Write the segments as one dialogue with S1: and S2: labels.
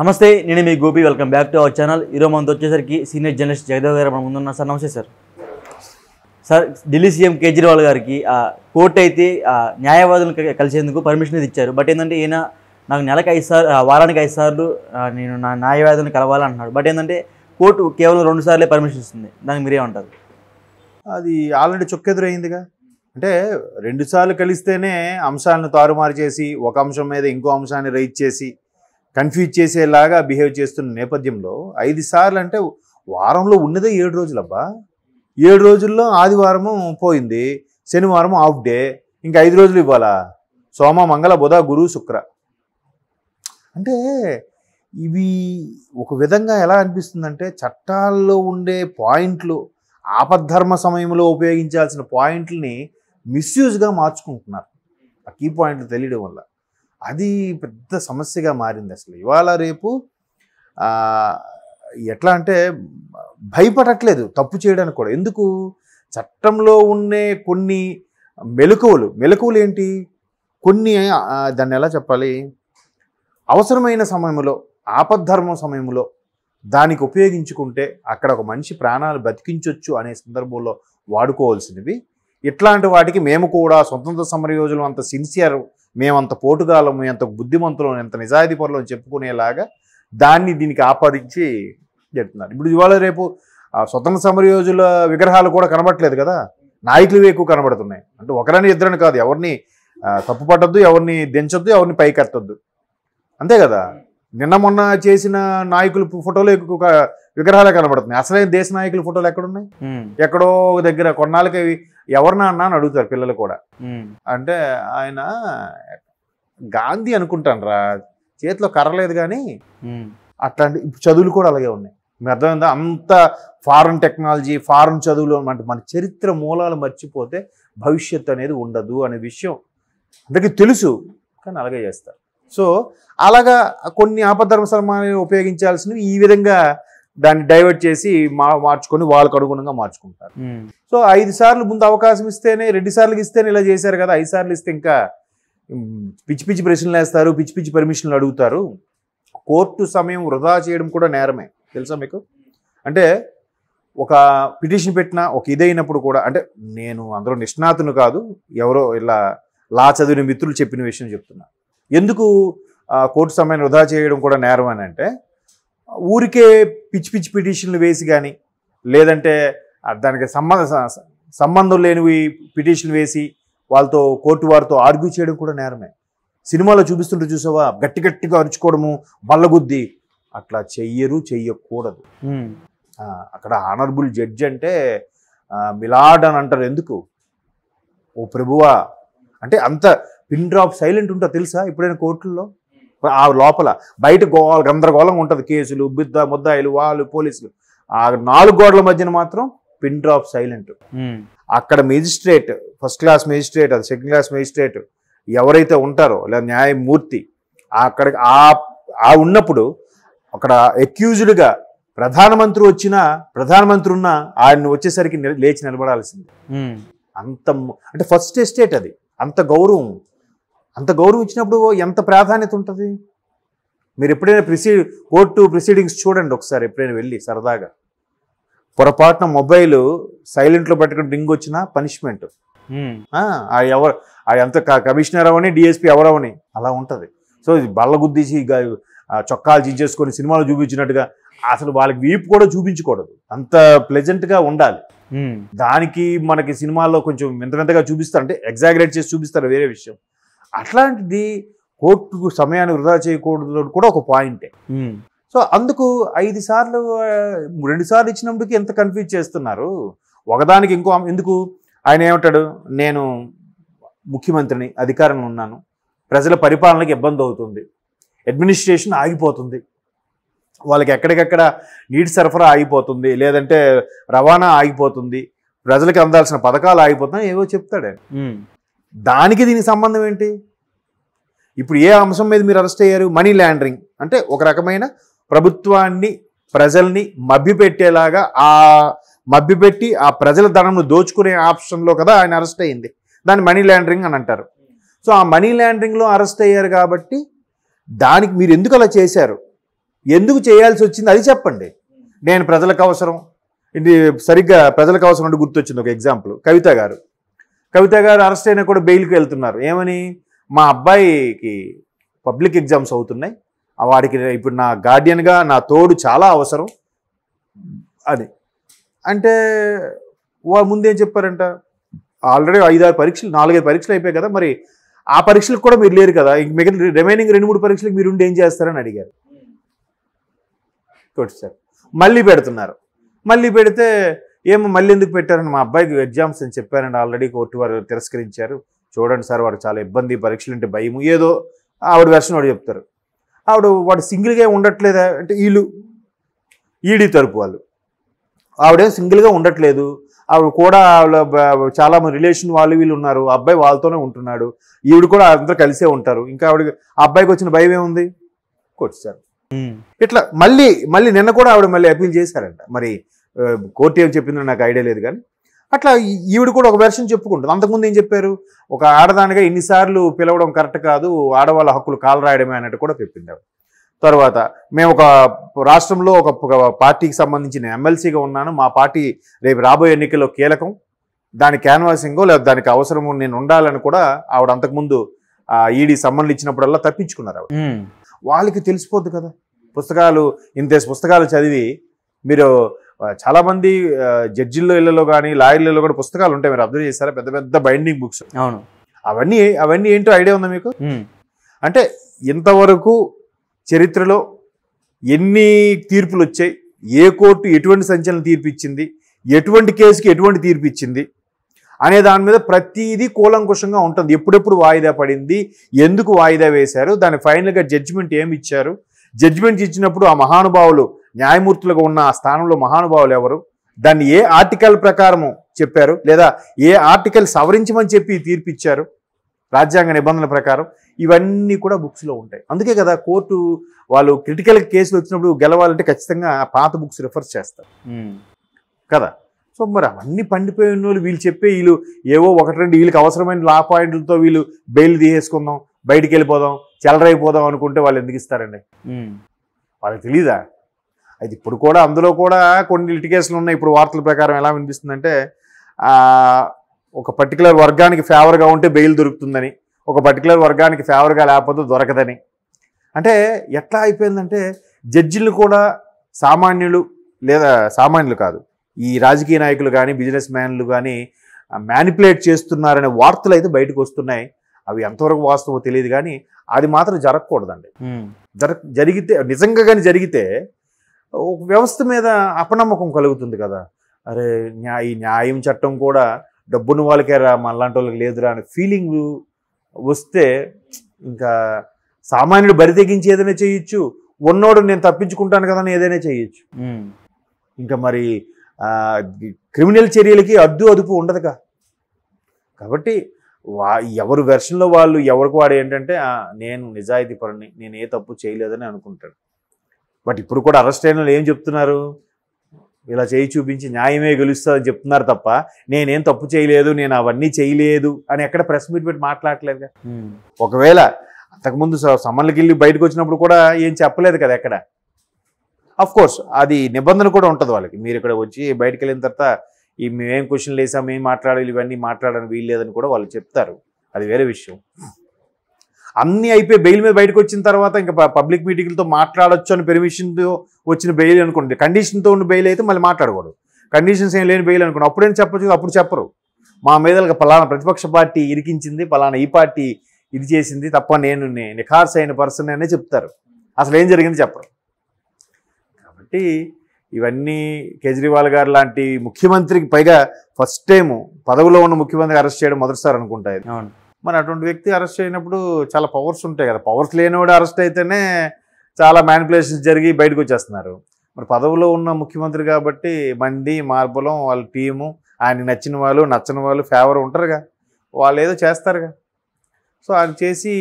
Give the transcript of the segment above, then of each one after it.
S1: నమస్తే నేను మీ Gopi welcome back to our channel ఈరోజు మనతో వచ్చేసరికి సీనియర్ జర్నలిస్ట్ జగదేవ్ గారు మన ముందున్నా సార్ నమస్తే sir sir Delhi CM Kejriwal గారికి కోర్టు అయితే న్యాయవాదులను కలిసేందుకు పర్మిషన్ ఇచ్చారు బట్ ఏంటంటే ఈయన నాకు నెలకు ఐదు సార్లు వారానికి ఐదు సార్లు నేను నా న్యాయవాదులను కలవాలంటున్నాడు బట్ ఏంటంటే కోర్టు కేవలం రెండు సార్లే పర్మిషన్ ఇస్తుంది దానికి మీరేమంటారు అది ఆల్రెడీ చొక్కెదురైందిగా అంటే రెండుసార్లు కలిస్తేనే అంశాలను తారుమారు చేసి ఒక అంశం మీద ఇంకో అంశాన్ని రైట్ చేసి కన్ఫ్యూజ్ చేసేలాగా బిహేవ్ చేస్తున్న నేపథ్యంలో ఐదు సార్లు అంటే వారంలో ఉన్నదే ఏడు రోజులబ్బా ఏడు రోజుల్లో ఆదివారము పోయింది శనివారం హాఫ్ డే ఇంకా ఐదు రోజులు ఇవ్వాలా సోమ మంగళ బుధ గురు శుక్ర అంటే ఇవి ఒక విధంగా ఎలా అనిపిస్తుందంటే చట్టాల్లో ఉండే పాయింట్లు ఆపద్ధర్మ సమయంలో ఉపయోగించాల్సిన పాయింట్లని మిస్యూజ్గా మార్చుకుంటున్నారు ఆ కీ పాయింట్లు తెలియడం వల్ల అది పెద్ద సమస్యగా మారింది అసలు ఇవాళ రేపు ఎట్లా అంటే భయపడట్లేదు తప్పు చేయడానికి కూడా ఎందుకు చట్టంలో ఉండే కొన్ని మెలకువలు మెలకువలు ఏంటి కొన్ని దాన్ని ఎలా చెప్పాలి అవసరమైన సమయంలో ఆపద్ధర్మ సమయంలో దానికి ఉపయోగించుకుంటే అక్కడ ఒక మనిషి ప్రాణాలు బతికించవచ్చు అనే సందర్భంలో వాడుకోవాల్సినవి ఇట్లాంటి వాటికి మేము కూడా స్వతంత్ర సమరయోజులు అంత సిన్సియర్ మేమంత పోటుగాలం ఎంత బుద్ధిమంతులు ఎంత నిజాయితీ పరులు అని చెప్పుకునేలాగా దాన్ని దీనికి ఆపాదించి చెప్తున్నారు ఇప్పుడు ఇవాళ రేపు స్వతంత్ర సమరయోజుల విగ్రహాలు కూడా కనబడట్లేదు కదా నాయకులు ఎక్కువ కనబడుతున్నాయి అంటే ఒకరని ఇద్దరని కాదు ఎవరిని తప్పు పట్టద్దు ఎవరిని దించొద్దు ఎవరిని పైకెత్తద్దు అంతే కదా నిన్న మొన్న చేసిన నాయకుల ఫోటోలు విగ్రహాలే కనబడుతున్నాయి అసలైన దేశ నాయకుల ఫోటోలు ఎక్కడున్నాయి ఎక్కడో దగ్గర కొన్నాళ్ళకి ఎవరినా అన్నా అని అడుగుతారు పిల్లలు కూడా అంటే ఆయన గాంధీ అనుకుంటాను రా చేతిలో కర్రలేదు కానీ అట్లాంటి చదువులు కూడా అలాగే ఉన్నాయి మీ అర్థమైందా అంత ఫారెన్ టెక్నాలజీ ఫారెన్ చదువులు అంటే మన చరిత్ర మూలాలు మర్చిపోతే భవిష్యత్తు అనేది ఉండదు అనే విషయం అందరికీ తెలుసు కానీ అలాగే చేస్తారు సో అలాగా కొన్ని ఆపద్ధర్మ సన్మానాలు ఉపయోగించాల్సినవి ఈ విధంగా దాన్ని డైవర్ట్ చేసి మా మార్చుకొని వాళ్ళకు అనుగుణంగా మార్చుకుంటారు సో ఐదు సార్లు ముందు అవకాశం ఇస్తేనే రెండు సార్లు ఇస్తేనే ఇలా చేశారు కదా ఐదు సార్లు ఇస్తే ఇంకా పిచ్చి పిచ్చి ప్రశ్నలు వేస్తారు పిచ్చి పిచ్చి పర్మిషన్లు అడుగుతారు కోర్టు సమయం వృధా చేయడం కూడా నేరమే తెలుసా మీకు అంటే ఒక పిటిషన్ పెట్టినా ఒక ఇదైనప్పుడు కూడా అంటే నేను అందులో నిష్ణాతును కాదు ఎవరో ఇలా లా చదివిన మిత్రులు చెప్పిన విషయం చెప్తున్నా ఎందుకు కోర్టు సమయాన్ని వృధా చేయడం కూడా నేరం అని అంటే ఊరికే పిచ్చి పిచ్చి పిటిషన్లు వేసి కానీ లేదంటే దానికి సంబంధ సంబంధం లేనివి పిటిషన్ వేసి వాళ్ళతో కోర్టు వారితో ఆర్గ్యూ చేయడం కూడా నేరమే సినిమాలో చూపిస్తుంటే చూసావా గట్టి గట్టిగా అరుచుకోవడము బల్లగుద్ది అట్లా చెయ్యరు చెయ్యకూడదు అక్కడ ఆనరబుల్ జడ్జ్ అంటే మిలాడ్ అని అంటారు ఎందుకు ఓ ప్రభువా అంటే అంత పిన్ డ్రాప్ సైలెంట్ ఉంటా తెలుసా ఎప్పుడైనా కోర్టుల్లో ఆ లోపల బయట గోళ గందరగోళంగా ఉంటుంది కేసులు బిద్ద ముద్దాయిలు వాళ్ళు పోలీసులు ఆ నాలుగు గోడల మధ్యన మాత్రం పిన్ డ్రాప్ సైలెంట్ అక్కడ మేజిస్ట్రేట్ ఫస్ట్ క్లాస్ మేజిస్ట్రేట్ అది సెకండ్ క్లాస్ మేజిస్ట్రేట్ ఎవరైతే ఉంటారో లేదా న్యాయమూర్తి అక్కడ ఆ ఉన్నప్పుడు అక్కడ అక్యూజ్డ్గా ప్రధానమంత్రి వచ్చినా ప్రధానమంత్రి ఉన్నా ఆయన వచ్చేసరికి లేచి నిలబడాల్సింది అంత అంటే ఫస్ట్ ఎస్టేట్ అది అంత గౌరవం అంత గౌరవం ఇచ్చినప్పుడు ఎంత ప్రాధాన్యత ఉంటుంది మీరు ఎప్పుడైనా ప్రిసీ కోర్టు ప్రిసీడింగ్స్ చూడండి ఒకసారి ఎప్పుడైనా వెళ్ళి సరదాగా పొరపాటున మొబైల్ సైలెంట్లో పెట్టుకుని డింగ్ వచ్చిన పనిష్మెంట్ ఎవరు ఎంత కమిషనర్ అవని డిఎస్పీ ఎవరవని అలా ఉంటుంది సో బల్ల గుద్దీసి చొక్కాలు చించేసుకొని సినిమాలు చూపించినట్టుగా అసలు వాళ్ళకి వీపు కూడా చూపించకూడదు అంత ప్లెజెంట్గా ఉండాలి దానికి మనకి సినిమాల్లో కొంచెం వింత వింతగా చూపిస్తారు అంటే ఎగ్జాగరేట్ చేసి చూపిస్తారు వేరే విషయం అట్లాంటిది కోర్టుకు సమయాన్ని వృధా చేయకూడదు కూడా ఒక పాయింటే సో అందుకు ఐదు సార్లు రెండు సార్లు ఇచ్చినప్పటికి ఎంత కన్ఫ్యూజ్ చేస్తున్నారు ఒకదానికి ఇంకో ఎందుకు ఆయన ఏమంటాడు నేను ముఖ్యమంత్రిని అధికారంలో ఉన్నాను ప్రజల పరిపాలనకి ఇబ్బంది అవుతుంది అడ్మినిస్ట్రేషన్ ఆగిపోతుంది వాళ్ళకి ఎక్కడికెక్కడ నీటి సరఫరా ఆగిపోతుంది లేదంటే రవాణా ఆగిపోతుంది ప్రజలకు అందాల్సిన పథకాలు ఆగిపోతున్నాయి ఏవో చెప్తాడు దానికి దీనికి సంబంధం ఏంటి ఇప్పుడు ఏ అంశం మీద మీరు అరెస్ట్ అయ్యారు మనీ ల్యాండరింగ్ అంటే ఒక రకమైన ప్రభుత్వాన్ని ప్రజల్ని మభ్యపెట్టేలాగా ఆ మభ్యపెట్టి ఆ ప్రజల ధనంను దోచుకునే ఆప్షన్లో కదా ఆయన అరెస్ట్ అయింది దాన్ని మనీ ల్యాండరింగ్ అని అంటారు సో ఆ మనీ ల్యాండరింగ్లో అరెస్ట్ అయ్యారు కాబట్టి దానికి మీరు ఎందుకు అలా చేశారు ఎందుకు చేయాల్సి వచ్చింది అది చెప్పండి నేను ప్రజలకు అవసరం ఇది సరిగ్గా ప్రజలకు అవసరం అంటే గుర్తొచ్చింది ఒక ఎగ్జాంపుల్ కవిత గారు కవిత గారు అరెస్ట్ అయినా కూడా బెయిల్కి వెళ్తున్నారు ఏమని మా అబ్బాయికి పబ్లిక్ ఎగ్జామ్స్ అవుతున్నాయి వాడికి ఇప్పుడు నా గార్డియన్గా నా తోడు చాలా అవసరం అది అంటే వాళ్ళు ముందేం చెప్పారంట ఆల్రెడీ ఐదారు పరీక్షలు నాలుగైదు పరీక్షలు అయిపోయాయి కదా మరి ఆ పరీక్షలకు కూడా మీరు లేరు కదా మిగతా రిమైనింగ్ రెండు మూడు పరీక్షలకు మీరు ఉండి ఏం చేస్తారని అడిగారు hmm. సార్ మళ్ళీ పెడుతున్నారు మళ్ళీ పెడితే ఏమో మళ్ళీ ఎందుకు పెట్టారని మా అబ్బాయికి ఎగ్జామ్స్ అని చెప్పారండి ఆల్రెడీ కోర్టు వారు తిరస్కరించారు చూడండి సార్ వాడు చాలా ఇబ్బంది పరీక్షలు అంటే భయం ఏదో ఆవిడ వెర్షన్ వాడు చెప్తారు ఆవిడ వాడు సింగిల్గా ఉండట్లేదా అంటే వీళ్ళు ఈడీ తరపు వాళ్ళు ఆవిడే సింగిల్గా ఉండట్లేదు ఆవిడ కూడా ఆవిడ చాలా రిలేషన్ వాళ్ళు వీళ్ళు ఉన్నారు అబ్బాయి వాళ్ళతోనే ఉంటున్నాడు ఈవిడ కూడా అందరూ కలిసే ఉంటారు ఇంకా ఆవిడ అబ్బాయికి వచ్చిన భయం ఏముంది సార్ ఇట్లా మళ్ళీ మళ్ళీ నిన్న కూడా ఆవిడ మళ్ళీ అపీల్ చేశారంట మరి కోర్టు ఏం చెప్పిందో నాకు ఐడియా లేదు కానీ అట్లా ఈవిడ కూడా ఒక వెర్షన్ చెప్పుకుంటుంది అంతకుముందు ఏం చెప్పారు ఒక ఆడదానిగా ఎన్నిసార్లు పిలవడం కరెక్ట్ కాదు ఆడవాళ్ళ హక్కులు కాలు రాయడమే అన్నట్టు కూడా చెప్పింది తర్వాత మేము ఒక రాష్ట్రంలో ఒక పార్టీకి సంబంధించిన ఎమ్మెల్సీగా ఉన్నాను మా పార్టీ రేపు రాబోయే ఎన్నికల్లో కీలకం దాని క్యాన్వాసింగో లేదా దానికి అవసరము నేను ఉండాలని కూడా ఆవిడ అంతకుముందు ఈడీ సంబంధం ఇచ్చినప్పుడల్లా తప్పించుకున్నారు ఆవిడ వాళ్ళకి తెలిసిపోద్దు కదా పుస్తకాలు ఇంత పుస్తకాలు చదివి మీరు చాలామంది జడ్జిల్లో ఇళ్లలో కానీ లాయర్లలో కూడా పుస్తకాలు ఉంటాయి మీరు అబ్జర్వ్ చేశారా పెద్ద పెద్ద బైండింగ్ బుక్స్ అవును అవన్నీ అవన్నీ ఏంటో ఐడియా ఉందా మీకు అంటే ఇంతవరకు చరిత్రలో ఎన్ని తీర్పులు వచ్చాయి ఏ కోర్టు ఎటువంటి సంచలన తీర్పు ఇచ్చింది ఎటువంటి కేసుకి ఎటువంటి తీర్పు ఇచ్చింది అనే దాని మీద ప్రతిదీ కూలంకుషంగా ఉంటుంది ఎప్పుడెప్పుడు వాయిదా పడింది ఎందుకు వాయిదా వేశారు దాని ఫైనల్గా జడ్జిమెంట్ ఏమి ఇచ్చారు జడ్జిమెంట్ ఇచ్చినప్పుడు ఆ మహానుభావులు న్యాయమూర్తులుగా ఉన్న ఆ స్థానంలో మహానుభావులు ఎవరు దాన్ని ఏ ఆర్టికల్ ప్రకారము చెప్పారు లేదా ఏ ఆర్టికల్ సవరించమని చెప్పి తీర్పిచ్చారు రాజ్యాంగ నిబంధనల ప్రకారం ఇవన్నీ కూడా బుక్స్లో ఉంటాయి అందుకే కదా కోర్టు వాళ్ళు క్రిటికల్ కేసులు వచ్చినప్పుడు గెలవాలంటే ఖచ్చితంగా పాత బుక్స్ రిఫర్ చేస్తారు కదా సో మరి అవన్నీ పండిపోయిన వాళ్ళు వీళ్ళు చెప్పే వీళ్ళు ఏవో ఒకటి రెండు వీళ్ళకి అవసరమైన లా పాయింట్లతో వీళ్ళు బెయిల్ తీసేసుకుందాం బయటికి వెళ్ళిపోదాం చెలరైపోదాం అనుకుంటే వాళ్ళు ఎందుకు ఇస్తారండి వాళ్ళకి తెలీదా అయితే ఇప్పుడు కూడా అందులో కూడా కొన్ని లిటికేషన్లు ఉన్నాయి ఇప్పుడు వార్తల ప్రకారం ఎలా వినిపిస్తుందంటే ఒక పర్టికులర్ వర్గానికి ఫేవర్గా ఉంటే బెయిల్ దొరుకుతుందని ఒక పర్టికులర్ వర్గానికి ఫేవర్గా లేకపోతే దొరకదని అంటే ఎట్లా అయిపోయిందంటే జడ్జిలు కూడా సామాన్యులు లేదా సామాన్యులు కాదు ఈ రాజకీయ నాయకులు కానీ బిజినెస్ మ్యాన్లు కానీ మ్యానిపులేట్ చేస్తున్నారనే వార్తలు అయితే బయటకు వస్తున్నాయి అవి ఎంతవరకు వాస్తవో తెలియదు కానీ అది మాత్రం జరగకూడదండి జరగ జరిగితే నిజంగా కానీ జరిగితే వ్యవస్థ మీద అపనమ్మకం కలుగుతుంది కదా అరే న్యాయ న్యాయం చట్టం కూడా డబ్బును వాళ్ళకేరా మనలాంటి వాళ్ళకి లేదురా అనే ఫీలింగ్ వస్తే ఇంకా సామాన్యుడు బరి తెగించి ఏదైనా చేయొచ్చు ఉన్నోడు నేను తప్పించుకుంటాను కదా ఏదైనా చేయొచ్చు ఇంకా మరి క్రిమినల్ చర్యలకి అద్దు అదుపు ఉండదుగా కాబట్టి వా ఎవరు వెర్షన్లో వాళ్ళు ఎవరికి వాడు ఏంటంటే నేను నిజాయితీ పడిని నేను ఏ తప్పు చేయలేదని అనుకుంటాడు బట్ ఇప్పుడు కూడా అరెస్ట్ అయిన ఏం చెప్తున్నారు ఇలా చేయి చూపించి న్యాయమే గెలుస్తుందని చెప్తున్నారు తప్ప నేనేం తప్పు చేయలేదు నేను అవన్నీ చేయలేదు అని ఎక్కడ ప్రెస్ మీట్ పెట్టి మాట్లాడలేదుగా ఒకవేళ అంతకుముందు సమన్లకి వెళ్ళి బయటకు వచ్చినప్పుడు కూడా ఏం చెప్పలేదు కదా ఎక్కడ అఫ్ కోర్స్ అది నిబంధన కూడా ఉంటుంది వాళ్ళకి మీరు ఇక్కడ వచ్చి బయటకు వెళ్ళిన తర్వాత ఈ మేమేం క్వశ్చన్లు వేసాం ఏం మాట్లాడాలి ఇవన్నీ మాట్లాడడానికి వీల్లేదని కూడా వాళ్ళు చెప్తారు అది వేరే విషయం అన్నీ అయిపోయి బెయిల్ మీద బయటకు వచ్చిన తర్వాత ఇంకా పబ్లిక్ మీటింగ్లతో మాట్లాడొచ్చు అని పెర్మిషన్ వచ్చిన బెయిల్ అనుకోండి కండిషన్తో ఉన్న బెయిల్ అయితే మళ్ళీ మాట్లాడకూడదు కండిషన్స్ ఏం లేని బెయిల్ అనుకోండి అప్పుడేం చెప్పచ్చు అప్పుడు చెప్పరు మా మీద పలానా ప్రతిపక్ష పార్టీ ఇరికించింది పలానా ఈ పార్టీ ఇది చేసింది తప్ప నేను నిఖార్స్ అయిన పర్సన్ అనే చెప్తారు అసలు ఏం జరిగింది చెప్పరు కాబట్టి ఇవన్నీ కేజ్రీవాల్ గారు లాంటి ముఖ్యమంత్రికి పైగా ఫస్ట్ టైము పదవిలో ఉన్న ముఖ్యమంత్రి అరెస్ట్ చేయడం మొదటిసారి అనుకుంటాయి అవును మరి అటువంటి వ్యక్తి అరెస్ట్ అయినప్పుడు చాలా పవర్స్ ఉంటాయి కదా పవర్స్ లేనివాడు అరెస్ట్ అయితేనే చాలా మ్యానిపులేషన్స్ జరిగి బయటకు వచ్చేస్తున్నారు మరి పదవిలో ఉన్న ముఖ్యమంత్రి కాబట్టి మండి మార్బలం వాళ్ళ టీము ఆయన నచ్చిన వాళ్ళు నచ్చని వాళ్ళు ఫేవర్ ఉంటారుగా వాళ్ళు ఏదో చేస్తారుగా సో ఆయన చేసి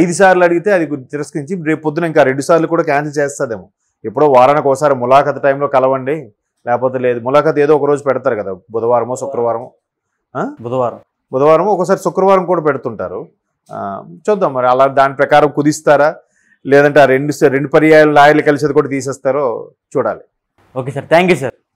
S1: ఐదు సార్లు అడిగితే అది తిరస్కరించి రేపు పొద్దున ఇంకా రెండు సార్లు కూడా క్యాన్సిల్ చేస్తుందేమో ఎప్పుడో వారానికి ఒకసారి ములాఖత్ టైంలో కలవండి లేకపోతే లేదు ములాఖత్ ఏదో ఒక రోజు పెడతారు కదా బుధవారమో శుక్రవారమో బుధవారం బుధవారం ఒకసారి శుక్రవారం కూడా పెడుతుంటారు చూద్దాం మరి అలా దాని ప్రకారం కుదిస్తారా లేదంటే ఆ రెండు రెండు పర్యాయాలు లాయర్లు కలిసేది కూడా తీసేస్తారో చూడాలి ఓకే సార్ థ్యాంక్ సార్